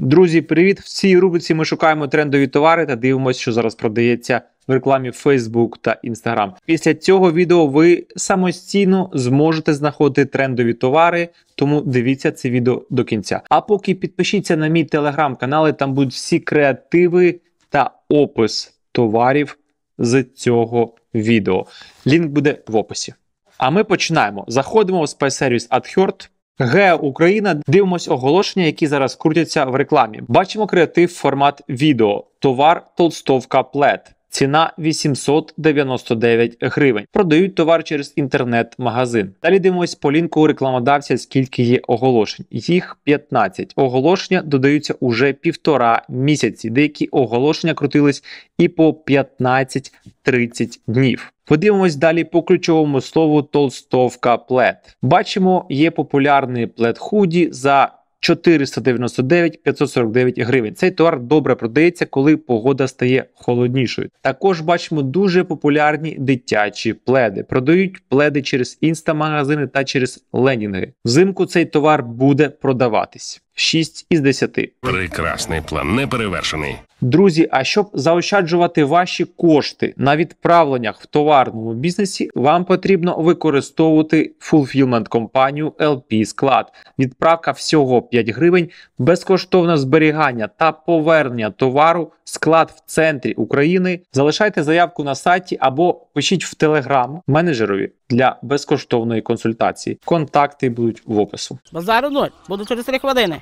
Друзі, привіт! В цій рубриці ми шукаємо трендові товари та дивимося, що зараз продається в рекламі Facebook та Instagram. Після цього відео ви самостійно зможете знаходити трендові товари, тому дивіться це відео до кінця. А поки підпишіться на мій телеграм-канал, там будуть всі креативи та опис товарів з цього відео. Лінк буде в описі. А ми починаємо. Заходимо в спайсервіс AdHurt. Г Україна дивимось оголошення, які зараз крутяться в рекламі. Бачимо креатив формат відео, товар толстовка плед. Ціна 899 гривень. Продають товар через інтернет-магазин. Далі дивимось по лінку рекламодавця, скільки є оголошень. Їх 15. Оголошення додаються уже півтора місяці. Деякі оголошення крутились і по 15-30 днів. Подивимось далі по ключовому слову толстовка плед. Бачимо, є популярний плед худі за 499-549 гривень. Цей товар добре продається, коли погода стає холоднішою. Також бачимо дуже популярні дитячі пледи. Продають пледи через інстамагазини та через ленінги. Взимку цей товар буде продаватись. 6 із 10. Прекрасний план, неперевершений. Друзі, а щоб заощаджувати ваші кошти на відправленнях в товарному бізнесі, вам потрібно використовувати фулфілмент компанію LP склад. Відправка всього 5 гривень, безкоштовне зберігання та повернення товару склад в центрі України. Залишайте заявку на сайті або пишіть в телеграм менеджерові для безкоштовної консультації. Контакти будуть в опису. Зараз ноль, буду через 3 хвилини.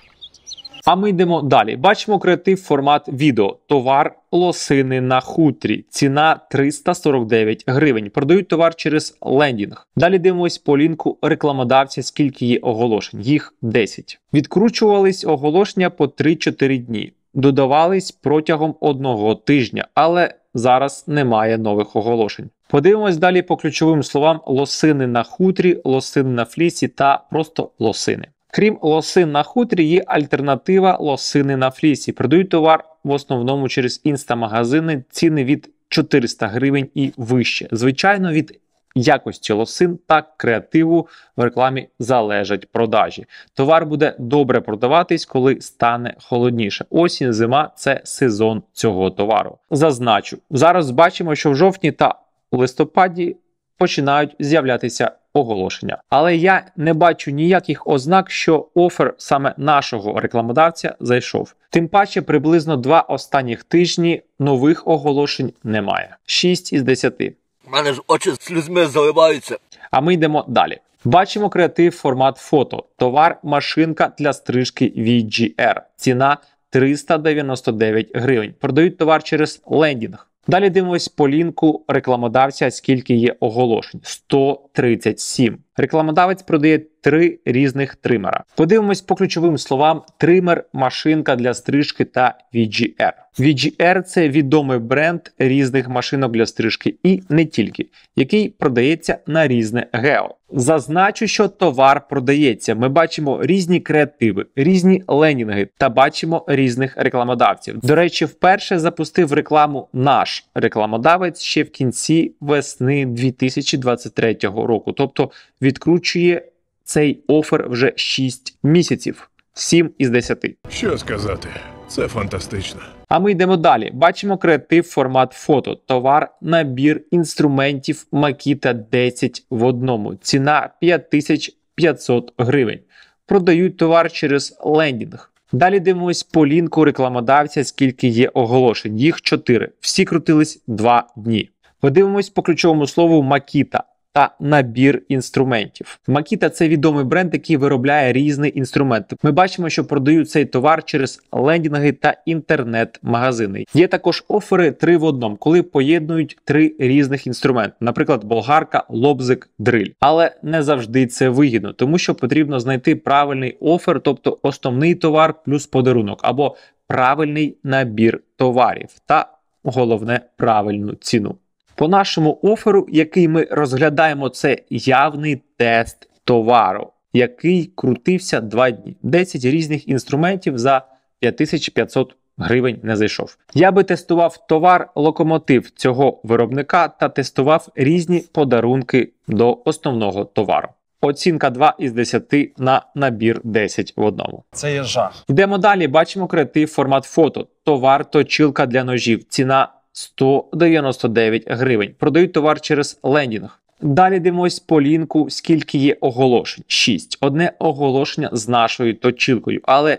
А ми йдемо далі. Бачимо креатив формат відео. Товар лосини на хутрі. Ціна 349 гривень. Продають товар через лендінг. Далі дивимось по лінку рекламодавця, скільки є оголошень. Їх 10. Відкручувались оголошення по 3-4 дні додавались протягом одного тижня, але зараз немає нових оголошень. Подивимось далі по ключовим словам: лосини на хутрі, лосини на флісі та просто лосини. Крім лосин на хутрі, є альтернатива лосини на флісі. Продають товар в основному через інстамагазини, ціни від 400 гривень і вище. Звичайно, від якості лосин та креативу в рекламі залежать продажі. Товар буде добре продаватись, коли стане холодніше. Осінь, зима це сезон цього товару. Зазначу, зараз бачимо, що в жовтні та листопаді починають з'являтися. Оголошення, але я не бачу ніяких ознак, що офер саме нашого рекламодавця зайшов. Тим паче, приблизно два останніх тижні нових оголошень немає. 6 із 10. У мене ж очі слізьми заливаються. А ми йдемо далі. Бачимо креатив формат фото. Товар, машинка для стрижки VGR. Ціна 399 гривень. Продають товар через лендінг. Далі дивимось по лінку рекламодавця, скільки є оголошень: 100 37. Рекламодавець продає три різних тримера. Подивимось по ключовим словам: тример, машинка для стрижки та VGR. VGR це відомий бренд різних машинок для стрижки і не тільки, який продається на різне гео. Зазначу, що товар продається. Ми бачимо різні креативи, різні ленінги та бачимо різних рекламодавців. До речі, вперше запустив рекламу наш рекламодавець ще в кінці весни 2023 року року. Тобто відкручує цей офер вже 6 місяців, 7 із 10. Що сказати, це фантастично. А ми йдемо далі. Бачимо креатив формат фото, товар, набір інструментів Макіта 10 в одному. Ціна 5500 гривень. Продають товар через лендінг. Далі дивимось по лінку рекламодавця, скільки є оголошень. Їх 4. Всі крутились 2 дні. Подивимось по ключовому слову Макіта та набір інструментів. Макіта це відомий бренд, який виробляє різні інструменти. Ми бачимо, що продають цей товар через лендінги та інтернет-магазини. Є також офери три в одному, коли поєднують три різних інструменти, наприклад, болгарка, лобзик, дриль. Але не завжди це вигідно, тому що потрібно знайти правильний офер, тобто основний товар плюс подарунок або правильний набір товарів та головне правильну ціну. По нашому оферу, який ми розглядаємо, це явний тест товару, який крутився два дні. 10 різних інструментів за 5500 гривень не зайшов. Я би тестував товар локомотив цього виробника та тестував різні подарунки до основного товару. Оцінка 2 із 10 на набір 10 в одному. Це є жах. Йдемо далі. Бачимо креатив формат фото. Товар, точилка для ножів. Ціна 199 гривень. Продають товар через лендінг. Далі дивимось по лінку, скільки є оголошень. 6. Одне оголошення з нашою точилкою, але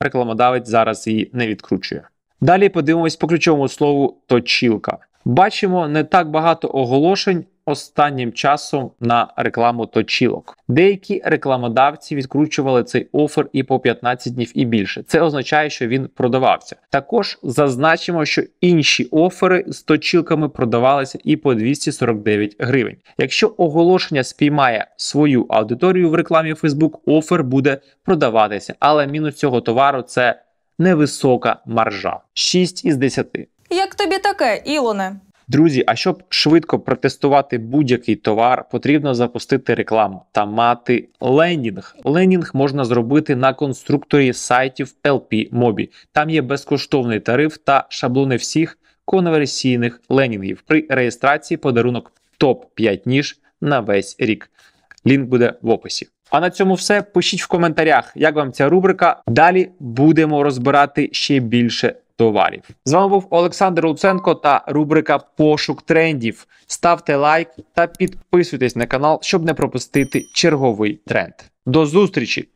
рекламодавець зараз її не відкручує. Далі подивимось по ключовому слову точилка. Бачимо не так багато оголошень, останнім часом на рекламу точілок. Деякі рекламодавці відкручували цей офер і по 15 днів і більше. Це означає, що він продавався. Також зазначимо, що інші офери з точілками продавалися і по 249 гривень. Якщо оголошення спіймає свою аудиторію в рекламі Facebook, офер буде продаватися, але мінус цього товару це невисока маржа 6 із 10. Як тобі таке, Ілоне? Друзі, а щоб швидко протестувати будь-який товар, потрібно запустити рекламу та мати лендінг. Лендінг можна зробити на конструкторі сайтів LP Mobi. Там є безкоштовний тариф та шаблони всіх конверсійних лендінгів. При реєстрації подарунок топ-5 ніж на весь рік. Лінк буде в описі. А на цьому все пишіть в коментарях, як вам ця рубрика. Далі будемо розбирати ще більше товарів. З вами був Олександр Луценко та рубрика Пошук трендів. Ставте лайк та підписуйтесь на канал, щоб не пропустити черговий тренд. До зустрічі!